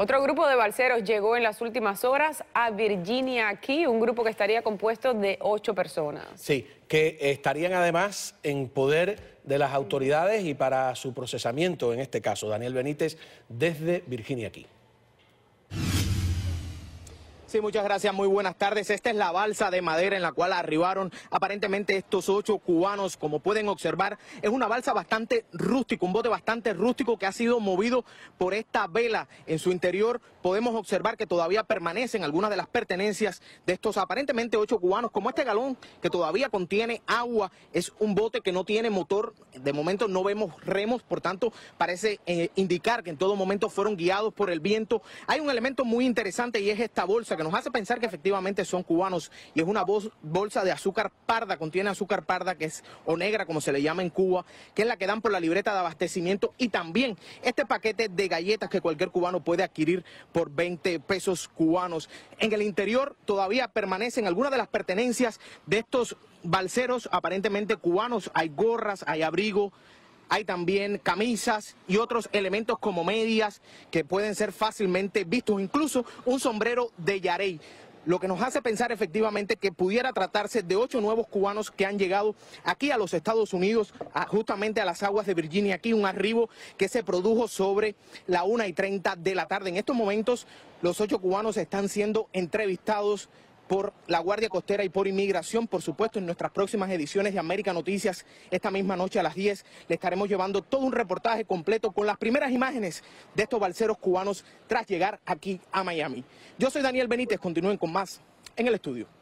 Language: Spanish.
Otro grupo de balseros llegó en las últimas horas a Virginia aquí, un grupo que estaría compuesto de ocho personas. Sí, que estarían además en poder de las autoridades y para su procesamiento, en este caso, Daniel Benítez, desde Virginia aquí. Sí, muchas gracias, muy buenas tardes. Esta es la balsa de madera en la cual arribaron aparentemente estos ocho cubanos. Como pueden observar, es una balsa bastante rústica, un bote bastante rústico que ha sido movido por esta vela. En su interior podemos observar que todavía permanecen algunas de las pertenencias de estos aparentemente ocho cubanos, como este galón que todavía contiene agua. Es un bote que no tiene motor, de momento no vemos remos, por tanto parece eh, indicar que en todo momento fueron guiados por el viento. Hay un elemento muy interesante y es esta bolsa que nos hace pensar que efectivamente son cubanos y es una bolsa de azúcar parda, contiene azúcar parda que es o negra como se le llama en Cuba, que es la que dan por la libreta de abastecimiento y también este paquete de galletas que cualquier cubano puede adquirir por 20 pesos cubanos. En el interior todavía permanecen algunas de las pertenencias de estos balseros aparentemente cubanos, hay gorras, hay abrigo, hay también camisas y otros elementos como medias que pueden ser fácilmente vistos, incluso un sombrero de Yarey lo que nos hace pensar efectivamente que pudiera tratarse de ocho nuevos cubanos que han llegado aquí a los Estados Unidos, justamente a las aguas de Virginia, aquí un arribo que se produjo sobre la una y treinta de la tarde. En estos momentos los ocho cubanos están siendo entrevistados por la Guardia Costera y por inmigración, por supuesto, en nuestras próximas ediciones de América Noticias, esta misma noche a las 10, le estaremos llevando todo un reportaje completo con las primeras imágenes de estos balseros cubanos tras llegar aquí a Miami. Yo soy Daniel Benítez, continúen con más en el estudio.